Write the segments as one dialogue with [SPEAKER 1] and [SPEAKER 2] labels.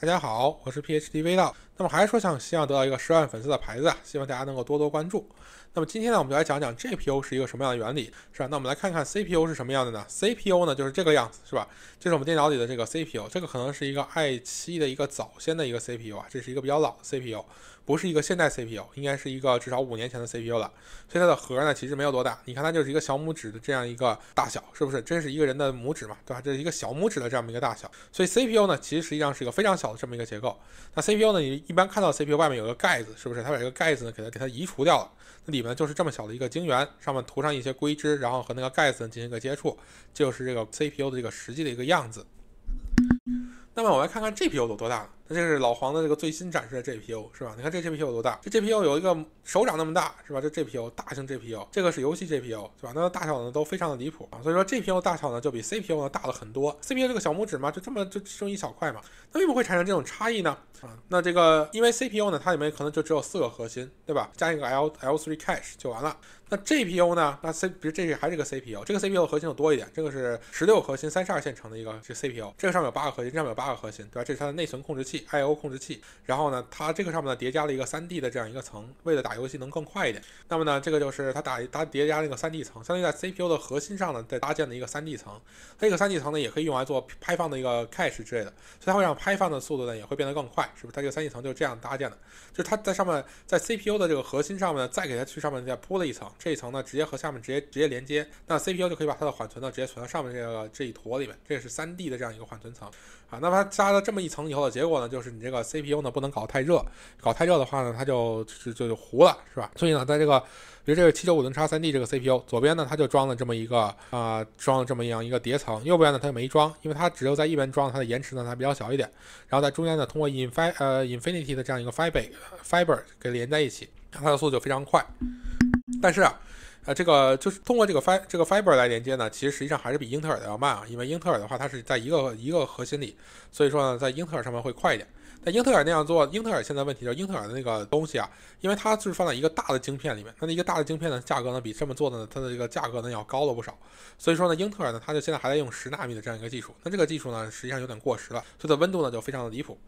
[SPEAKER 1] 大家好，我是 PHT 微道。那么还是说想希望得到一个十万粉丝的牌子啊，希望大家能够多多关注。那么今天呢，我们就来讲讲 GPU 是一个什么样的原理，是吧？那我们来看看 CPU 是什么样的呢？CPU 呢就是这个样子，是吧？这是我们电脑里的这个 CPU，这个可能是一个 i7 的一个早先的一个 CPU 啊，这是一个比较老的 CPU。不是一个现代 CPU，应该是一个至少五年前的 CPU 了。所以它的核呢，其实没有多大，你看它就是一个小拇指的这样一个大小，是不是？真是一个人的拇指嘛，对吧？这是一个小拇指的这么一个大小。所以 CPU 呢，其实实际上是一个非常小的这么一个结构。那 CPU 呢，你一般看到 CPU 外面有个盖子，是不是？它把这个盖子呢，给它给它移除掉了，那里面就是这么小的一个晶圆，上面涂上一些硅脂，然后和那个盖子进行一个接触，就是这个 CPU 的这个实际的一个样子。那么我们来看看 GPU 有多大。那这是老黄的这个最新展示的 GPU 是吧？你看这 GPU 有多大？这 GPU 有一个手掌那么大是吧？这 GPU 大型 GPU，这个是游戏 GPU 是吧？那大小呢都非常的离谱啊！所以说 GPU 大小呢就比 CPU 呢大了很多。CPU 这个小拇指嘛，就这么就剩一小块嘛，它什么会产生这种差异呢啊！那这个因为 CPU 呢，它里面可能就只有四个核心，对吧？加一个 L L3 Cache 就完了。那 GPU 呢？那 C 比如这是还是个 CPU，这个 CPU 核心有多一点？这个是十六核心三十二线程的一个是 CPU，这个上面有八个核心，这上面有八个核心，对吧？这是它的内存控制器。I/O 控制器，然后呢，它这个上面呢叠加了一个三 D 的这样一个层，为了打游戏能更快一点。那么呢，这个就是它打它叠加那个三 D 层，相当于在 CPU 的核心上呢再搭建的一个三 D 层。这个三 D 层呢也可以用来做拍放的一个 cache 之类的，所以它会让拍放的速度呢也会变得更快，是不是？它这个三 D 层就是这样搭建的，就是它在上面在 CPU 的这个核心上面呢再给它去上面再铺了一层，这一层呢直接和下面直接直接连接，那 CPU 就可以把它的缓存呢直接存到上面这个这一坨里面，这也是三 D 的这样一个缓存层。啊，那么它加了这么一层以后的结果呢，就是你这个 CPU 呢不能搞太热，搞太热的话呢，它就就就糊了，是吧？所以呢，在这个，比如这个七九五零叉三 D 这个 CPU 左边呢，它就装了这么一个啊，装了这么样一个叠层，右边呢它就没装，因为它只有在一边装，它的延迟呢它比较小一点，然后在中间呢通过 Infi 呃 Infinity 的这样一个 Fiber Fiber 给连在一起，它的速度就非常快，但是。啊。呃，这个就是通过这个 fi 这个 fiber 来连接呢，其实实际上还是比英特尔的要慢啊，因为英特尔的话，它是在一个一个核心里，所以说呢，在英特尔上面会快一点。但英特尔那样做，英特尔现在问题就是英特尔的那个东西啊，因为它就是放在一个大的晶片里面，它的一个大的晶片呢，价格呢比这么做的它的这个价格呢要高了不少，所以说呢，英特尔呢，它就现在还在用十纳米的这样一个技术，那这个技术呢，实际上有点过时了，它的温度呢就非常的离谱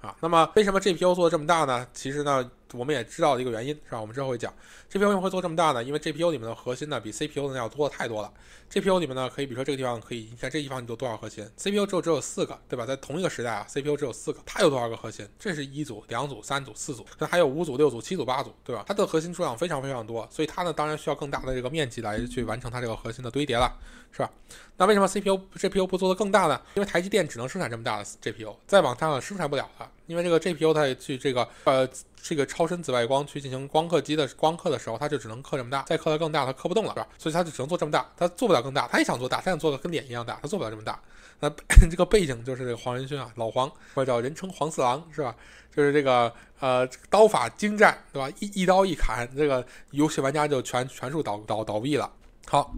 [SPEAKER 1] 啊。那么为什么 GPU 做的这么大呢？其实呢。我们也知道一个原因，是吧？我们之后会讲，GPU 为什么会做这么大呢，因为 GPU 里面的核心呢比 CPU 的要多太多了。GPU 里面呢，可以比如说这个地方可以，你看这地方你做多少核心，CPU 只有只有四个，对吧？在同一个时代啊，CPU 只有四个，它有多少个核心？这是一组、两组、三组、四组，可能还有五组、六组、七组、八组，对吧？它的核心数量非常非常多，所以它呢当然需要更大的这个面积来去完成它这个核心的堆叠了，是吧？那为什么 CPU、GPU 不做的更大呢？因为台积电只能生产这么大的 GPU，再往上生产不了了。因为这个 G P U 它去这个呃这个超深紫外光去进行光刻机的光刻的时候，它就只能刻这么大，再刻的更大它刻不动了，是吧？所以它就只能做这么大，它做不了更大，它也想做大，它想做的跟脸一样大，它做不了这么大。那 这个背景就是这个黄仁勋啊，老黄或者叫人称黄四郎，是吧？就是这个呃刀法精湛，对吧？一一刀一砍，这个游戏玩家就全全数倒倒倒闭了。好。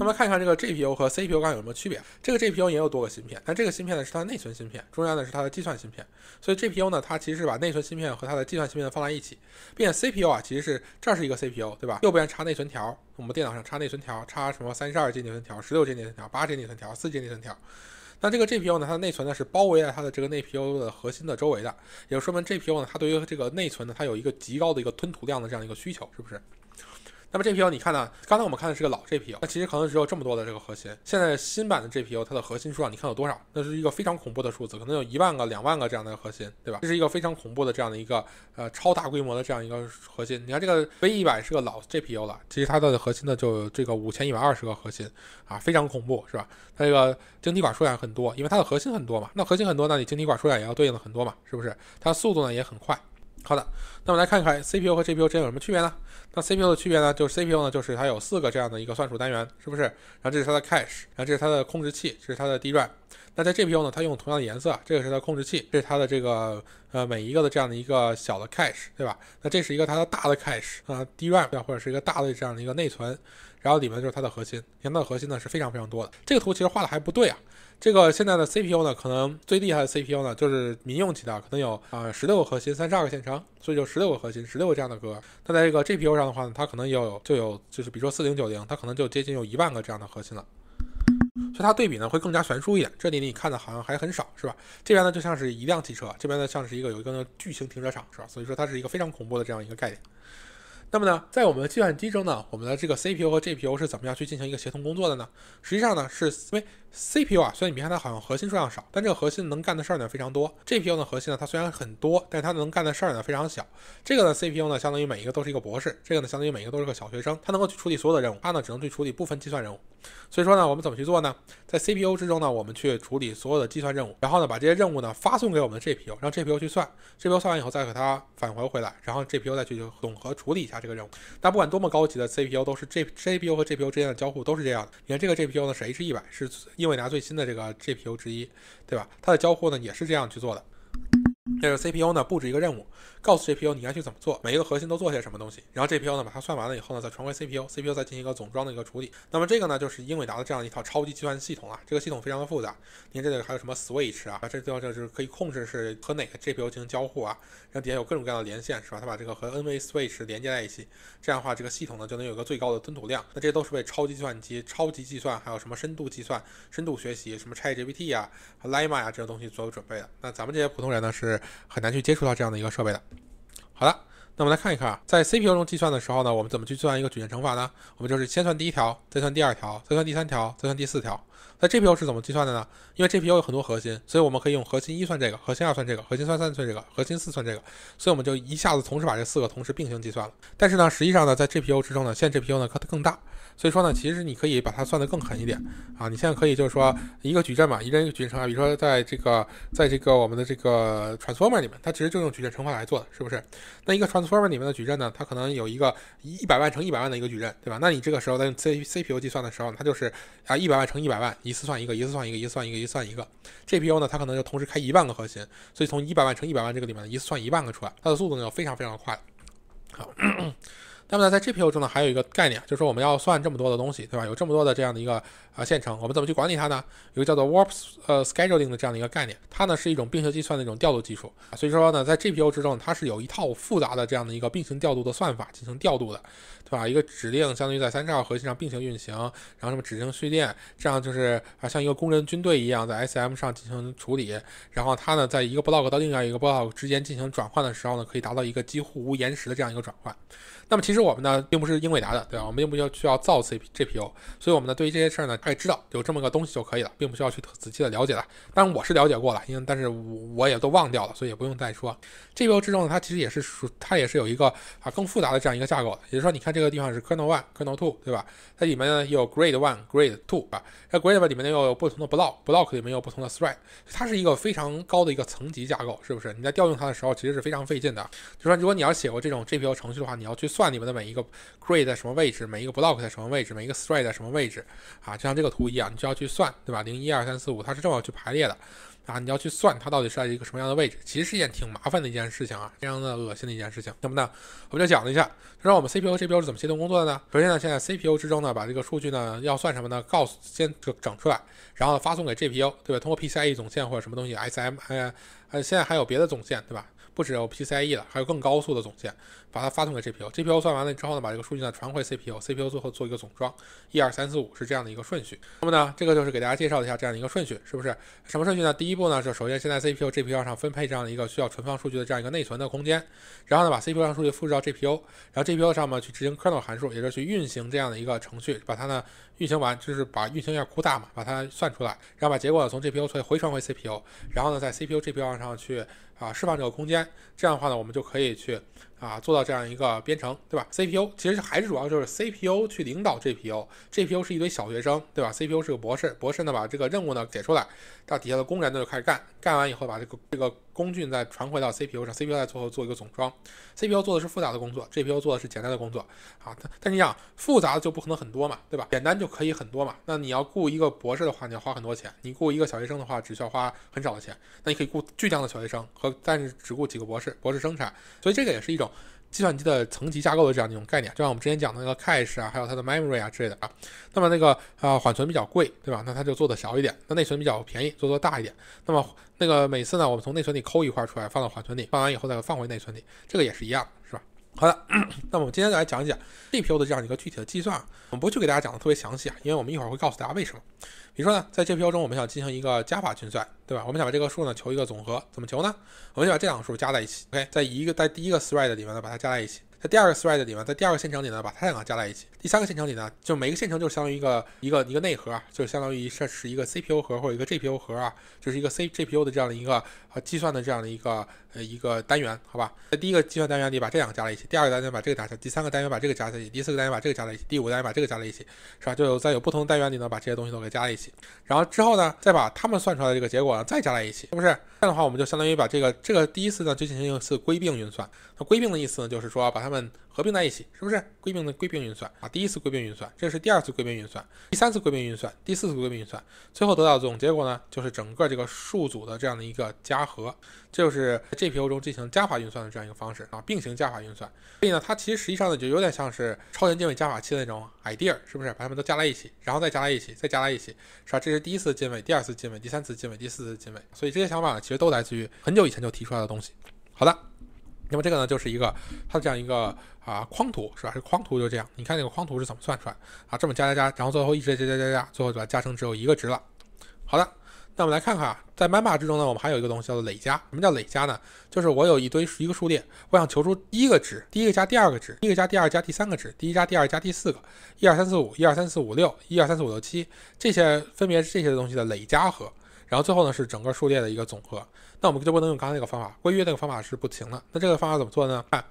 [SPEAKER 1] 那么看看这个 GPU 和 CPU 刚有什么区别？这个 GPU 也有多个芯片，但这个芯片呢是它的内存芯片，中央呢是它的计算芯片。所以 GPU 呢，它其实是把内存芯片和它的计算芯片放在一起，并且 CPU 啊其实是这是一个 CPU，对吧？右边插内存条，我们电脑上插内存条，插什么三十二 G 内存条、十六 G 内存条、八 G 内存条、四 G 内存条。那这个 GPU 呢，它的内存呢是包围在它的这个内 p u 的核心的周围的，也就说明 GPU 呢它对于这个内存呢它有一个极高的一个吞吐量的这样一个需求，是不是？那么 g P U 你看呢？刚才我们看的是个老 G P U，那其实可能只有这么多的这个核心。现在新版的 G P U 它的核心数量，你看有多少？那是一个非常恐怖的数字，可能有一万个、两万个这样的核心，对吧？这是一个非常恐怖的这样的一个呃超大规模的这样一个核心。你看这个 V 一百是个老 G P U 了，其实它的核心呢就这个五千一百二十个核心啊，非常恐怖，是吧？它这个晶体管数量很多，因为它的核心很多嘛。那核心很多，那你晶体管数量也要对应的很多嘛，是不是？它速度呢也很快。好的，那么来看一看 CPU 和 GPU 之间有什么区别呢？那 CPU 的区别呢，就是 CPU 呢，就是它有四个这样的一个算术单元，是不是？然后这是它的 cache，然后这是它的控制器，这是它的 DRAM。那在 GPU 呢？它用同样的颜色，这个是它控制器，这是它的这个呃每一个的这样的一个小的 cache，对吧？那这是一个它的大的 cache 啊 DRAM 或者是一个大的这样的一个内存，然后里面就是它的核心，它的核心呢是非常非常多的。这个图其实画的还不对啊，这个现在的 CPU 呢可能最厉害的 CPU 呢就是民用级的，可能有啊十六个核心，三十二个线程，所以就十六个核心，十六个这样的格。那在这个 GPU 上的话呢，它可能也有就有就是比如说四零九零，它可能就接近有一万个这样的核心了。所以它对比呢会更加悬殊一点。这里你看的好像还很少，是吧？这边呢就像是一辆汽车，这边呢像是一个有一个巨型停车场，是吧？所以说它是一个非常恐怖的这样一个概念。那么呢，在我们的计算机中呢，我们的这个 CPU 和 GPU 是怎么样去进行一个协同工作的呢？实际上呢，是因为 CPU 啊，虽然你别看它好像核心数量少，但这个核心能干的事儿呢非常多。GPU 的核心呢，它虽然很多，但它能干的事儿呢非常小。这个呢，CPU 呢，相当于每一个都是一个博士，这个呢，相当于每一个都是个小学生，它能够去处理所有的任务，它呢只能去处理部分计算任务。所以说呢，我们怎么去做呢？在 CPU 之中呢，我们去处理所有的计算任务，然后呢，把这些任务呢发送给我们的 GPU，让 GPU 去算，GPU 算完以后再给它返回回来，然后 GPU 再去总和处理一下。这个任务，但不管多么高级的 CPU，都是 G CPU 和 GPU 之间的交互都是这样的。你看这个 GPU 呢，是 H100，是英伟达最新的这个 GPU 之一，对吧？它的交互呢也是这样去做的。这是 CPU 呢布置一个任务。告诉 GPU 你该去怎么做，每一个核心都做些什么东西。然后 GPU 呢把它算完了以后呢，再传回 CPU，CPU 再进行一个总装的一个处理。那么这个呢就是英伟达的这样一套超级计算系统啊。这个系统非常的复杂，你看这里还有什么 Switch 啊，这地方就是可以控制是和哪个 GPU 进行交互啊。然后底下有各种各样的连线是吧？它把这个和 NV Switch 连接在一起，这样的话这个系统呢就能有一个最高的吞吐量。那这都是为超级计算机、超级计算还有什么深度计算、深度学习什么 ChatGPT 呀、和 Llama 呀这些东西做准备的。那咱们这些普通人呢是很难去接触到这样的一个设备的。好的，那我们来看一看啊，在 CPU 中计算的时候呢，我们怎么去算一个矩阵乘法呢？我们就是先算第一条，再算第二条，再算第三条，再算第四条。那 GPU 是怎么计算的呢？因为 GPU 有很多核心，所以我们可以用核心一算这个，核心二算这个，核心三算这个，核心四算这个，所以我们就一下子同时把这四个同时并行计算了。但是呢，实际上呢，在 GPU 之中呢，现在 GPU 呢它更大，所以说呢，其实你可以把它算得更狠一点啊。你现在可以就是说一个矩阵嘛，一个矩阵乘法，比如说在这个在这个我们的这个 transformer 里面，它其实就用矩阵乘法来做，的，是不是？那一个 transformer 里面的矩阵呢，它可能有一个一一百万乘一百万的一个矩阵，对吧？那你这个时候在用 C C P U 计算的时候，它就是啊一百万乘一百万。一次算一个，一次算一个，一次算一个，一次算一个。G P U 呢，它可能就同时开一万个核心，所以从一百万乘一百万这个里面呢，一次算一万个出来，它的速度呢要非常非常快。好。那么呢，在 GPU 中呢，还有一个概念，就是我们要算这么多的东西，对吧？有这么多的这样的一个呃线程，我们怎么去管理它呢？一个叫做 Warp 呃 Scheduling 的这样的一个概念，它呢是一种并行计算的一种调度技术。啊、所以说呢，在 GPU 之中，它是有一套复杂的这样的一个并行调度的算法进行调度的，对吧？一个指令相当于在三二核心上并行运行，然后什么指令序列，这样就是啊像一个工人军队一样在 SM 上进行处理，然后它呢在一个 Block 到另外一个 Block 之间进行转换的时候呢，可以达到一个几乎无延时的这样一个转换。那么其实我们呢并不是英伟达的，对吧？我们并不需要需要造 c GPU，所以我们呢对于这些事儿呢，哎知道有这么个东西就可以了，并不需要去仔细的了解了。当然我是了解过了，因为但是我也都忘掉了，所以也不用再说。GPU 之中呢，它其实也是属，它也是有一个啊更复杂的这样一个架构的。也就是说，你看这个地方是 Kernel One、Kernel Two，对吧？它里面呢有 Grade One、Grade Two 啊，它 Grade e 里面呢又有不同的 Block，Block 里面又有不同的 Thread，它是一个非常高的一个层级架构，是不是？你在调用它的时候其实是非常费劲的。就说如果你要写过这种 GPU 程序的话，你要去。算你们的每一个 g r a d 在什么位置，每一个 block 在什么位置，每一个 stride 在什么位置，啊，就像这个图一样，你就要去算，对吧？零一二三四五，它是这么去排列的，啊，你要去算它到底是在一个什么样的位置，其实是一件挺麻烦的一件事情啊，非常的恶心的一件事情。那么呢，我们就讲了一下，就是我们 CPU 这边是怎么协同工作的呢？首先呢，现在 CPU 之中呢，把这个数据呢，要算什么呢？告诉先整整出来，然后发送给 GPU，对吧？通过 PCIe 总线或者什么东西，SM，呃，现在还有别的总线，对吧？不止有 PCIe 了，还有更高速的总线，把它发送给 GPU。GPU 算完了之后呢，把这个数据呢传回 CPU。CPU 最后做一个总装，一二三四五是这样的一个顺序。那么呢，这个就是给大家介绍一下这样的一个顺序，是不是？什么顺序呢？第一步呢，就首先先在 CPU、GPU 上分配这样的一个需要存放数据的这样一个内存的空间，然后呢，把 CPU 上数据复制到 GPU，然后 GPU 上面去执行 kernel 函数，也就是去运行这样的一个程序，把它呢运行完，就是把运行一扩大嘛，把它算出来，然后把结果从 GPU 回传回 CPU，然后呢，在 CPU、GPU 上去。啊！释放这个空间，这样的话呢，我们就可以去。啊，做到这样一个编程，对吧？CPU 其实还是主要就是 CPU 去领导 GPU，GPU 是一堆小学生，对吧？CPU 是个博士，博士呢把这个任务呢解出来，到底下的工人呢就开始干，干完以后把这个这个工具再传回到 CPU 上，CPU 再最后做一个总装。CPU 做的是复杂的工作，GPU 做的是简单的工作。啊。但但你想复杂的就不可能很多嘛，对吧？简单就可以很多嘛。那你要雇一个博士的话，你要花很多钱；你雇一个小学生的话，只需要花很少的钱。那你可以雇巨量的小学生和，但是只雇几个博士，博士生产。所以这个也是一种。计算机的层级架构的这样一种概念，就像我们之前讲的那个 cache 啊，还有它的 memory 啊之类的啊。那么那个呃缓存比较贵，对吧？那它就做的小一点。那内存比较便宜，做做大一点。那么那个每次呢，我们从内存里抠一块出来放到缓存里，放完以后再放回内存里，这个也是一样，是吧？好的，那么我们今天来讲一讲 g p u 的这样一个具体的计算啊。我们不去给大家讲的特别详细啊，因为我们一会儿会告诉大家为什么。比如说呢，在 g p u 中，我们想进行一个加法运算，对吧？我们想把这个数呢求一个总和，怎么求呢？我们就把这两个数加在一起。OK，在一个在第一个 thread 里面呢把它加在一起，在第二个 thread 里面，在第二个线程里呢把它两个加在一起。第三个线程里呢，就每一个线程就相当于一个一个一个内核，就相当于是是一个 C P U 核或者一个 G P U 核啊，就是一个 C G P U 的这样的一个呃计算的这样的一个呃一个单元，好吧？在第一个计算单元里把这两个加在一起，第二个单元把这个加在一起，第三个单元把这个加在一起，第四个单元把这个加在一起，第五单元把这个加在一起，是吧？就有在有不同单元里呢把这些东西都给加在一起，然后之后呢再把他们算出来的这个结果呢再加在一起，是不是？这样的话我们就相当于把这个这个第一次呢就进行一次归并运算，那归并的意思呢就是说把它们。合并在一起，是不是？归并的归并运算啊，第一次归并运算，这是第二次归并运算，第三次归并运算，第四次归并运算，最后得到的总结果呢，就是整个这个数组的这样的一个加和，这就是 GPU 中进行加法运算的这样一个方式啊，并行加法运算。所以呢，它其实实际上呢，就有点像是超前进位加法器的那种 idea，是不是？把它们都加在一起，然后再加在一起，再加在一起，是吧？这是第一次进位，第二次进位，第三次进位，第四次进位。所以这些想法呢，其实都来自于很久以前就提出来的东西。好的。那么这个呢，就是一个它的这样一个啊框图是吧？这个框图就这样，你看那个框图是怎么算出来啊？这么加加加，然后最后一直加加加加，最后就把加成只有一个值了。好的，那我们来看看啊，在 m a m a 之中呢，我们还有一个东西叫做累加。什么叫累加呢？就是我有一堆一个数列，我想求出一个值，第一个加第二个值，第一个加第二加第三个值，第一加第二加第四个，一二三四五，一二三四五六，一二三四五六七，这些分别是这些东西的累加和。然后最后呢是整个数列的一个总和，那我们就不能用刚才那个方法，规约那个方法是不行的。那这个方法怎么做呢？看，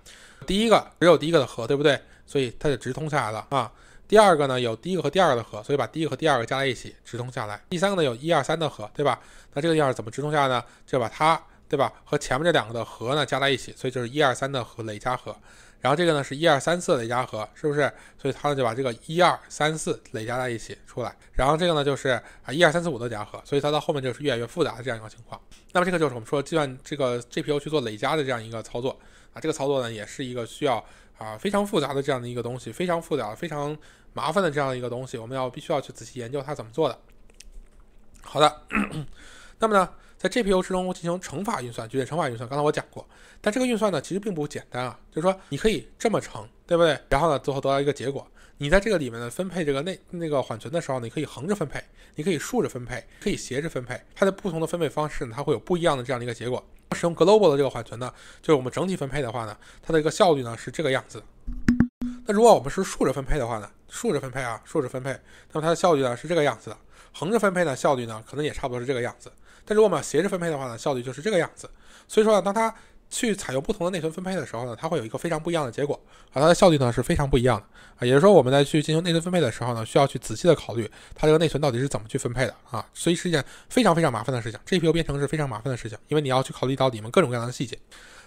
[SPEAKER 1] 第一个只有第一个的和，对不对？所以它就直通下来了啊。第二个呢有第一个和第二个的和，所以把第一个和第二个加在一起直通下来。第三个呢有一二三的和，对吧？那这个要是怎么直通下呢？就把它对吧和前面这两个的和呢加在一起，所以就是一二三的和累加和。然后这个呢是一二三四的累加和，是不是？所以它呢就把这个一二三四累加在一起出来。然后这个呢就是啊一二三四五的加和，所以它到后面就是越来越复杂的这样一个情况。那么这个就是我们说计算这个 GPU 去做累加的这样一个操作啊，这个操作呢也是一个需要啊非常复杂的这样的一个东西，非常复杂、非常麻烦的这样一个东西，我们要必须要去仔细研究它怎么做的。好的，那么呢？在 GPU 之中进行乘法运算，矩阵乘法运算，刚才我讲过，但这个运算呢其实并不简单啊，就是说你可以这么乘，对不对？然后呢，最后得到一个结果。你在这个里面的分配这个内那个缓存的时候，你可以横着分配，你可以竖着分配，可以斜着分配。它的不同的分配方式呢，它会有不一样的这样的一个结果。使用 global 的这个缓存呢，就是我们整体分配的话呢，它的一个效率呢是这个样子。那如果我们是竖着分配的话呢，竖着分配啊，竖着分配，那么它的效率呢是这个样子的。横着分配呢，效率呢可能也差不多是这个样子。但如果我们斜着分配的话呢，效率就是这个样子。所以说呢，当它去采用不同的内存分配的时候呢，它会有一个非常不一样的结果，啊，它的效率呢是非常不一样的。啊，也就是说我们在去进行内存分配的时候呢，需要去仔细的考虑它这个内存到底是怎么去分配的啊，所以是一件非常非常麻烦的事情。GPU 编程是非常麻烦的事情，因为你要去考虑到里面各种各样的细节。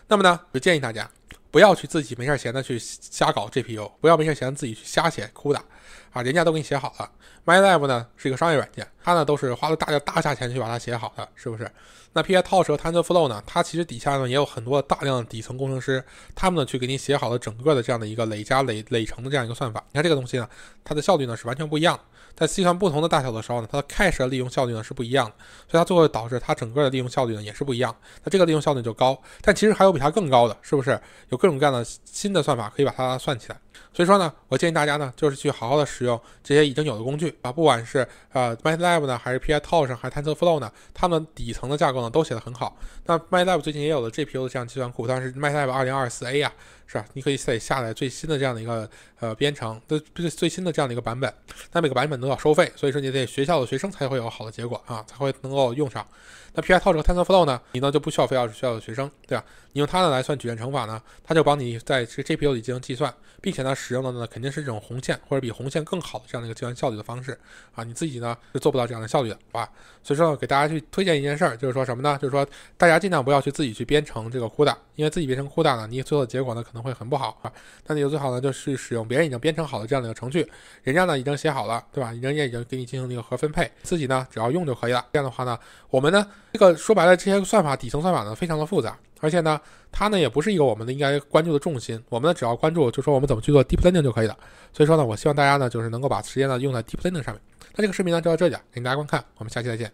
[SPEAKER 1] 那么呢，我建议大家不要去自己没事闲的去瞎搞 GPU，不要没事闲的自己去瞎写、哭打。啊，人家都给你写好了。MyLab 呢是一个商业软件，它呢都是花了大价大价钱去把它写好的，是不是？那 p i t o s 和 TensorFlow 呢，它其实底下呢也有很多大量底层工程师，他们呢去给你写好了整个的这样的一个累加累累成的这样一个算法。你看这个东西呢，它的效率呢是完全不一样的。在计算不同的大小的时候呢，它的 cache 利用效率呢是不一样的，所以它最后导致它整个的利用效率呢也是不一样。那这个利用效率就高，但其实还有比它更高的，是不是？有各种各样的新的算法可以把它算起来。所以说呢，我建议大家呢，就是去好好的使用这些已经有的工具啊，不管是呃 MATLAB 呢，还是 PI Tool 上，还 TensorFlow 呢，它们底层的架构呢都写得很好。那 MATLAB 最近也有了 GPU 的这样计算库，但是 MATLAB 2024a 啊，是吧？你可以再下载最新的这样的一个呃编程的最最新的这样的一个版本。但每个版本都要收费，所以说你得学校的学生才会有好的结果啊，才会能够用上。那 P I 套这个 TensorFlow 呢，你呢就不需要非要是需要的学生，对吧？你用它呢来算矩阵乘法呢，它就帮你在这 G P U 里进行计算，并且呢使用的呢肯定是这种红线或者比红线更好的这样的一个计算效率的方式啊，你自己呢是做不到这样的效率的，好吧？所以说呢，给大家去推荐一件事儿，就是说什么呢？就是说大家尽量不要去自己去编程这个 CUDA，因为自己编程 CUDA 呢，你最后的结果呢可能会很不好，啊。那你就最好呢就是使用别人已经编程好的这样的一个程序，人家呢已经写好了，对吧？人家已经给你进行那个核分配，自己呢只要用就可以了。这样的话呢，我们呢。这个说白了，这些算法底层算法呢，非常的复杂，而且呢，它呢也不是一个我们的应该关注的重心。我们呢只要关注，就说我们怎么去做 deep learning 就可以了。所以说呢，我希望大家呢，就是能够把时间呢用在 deep learning 上面。那这个视频呢就到这点，感谢大家观看，我们下期再见。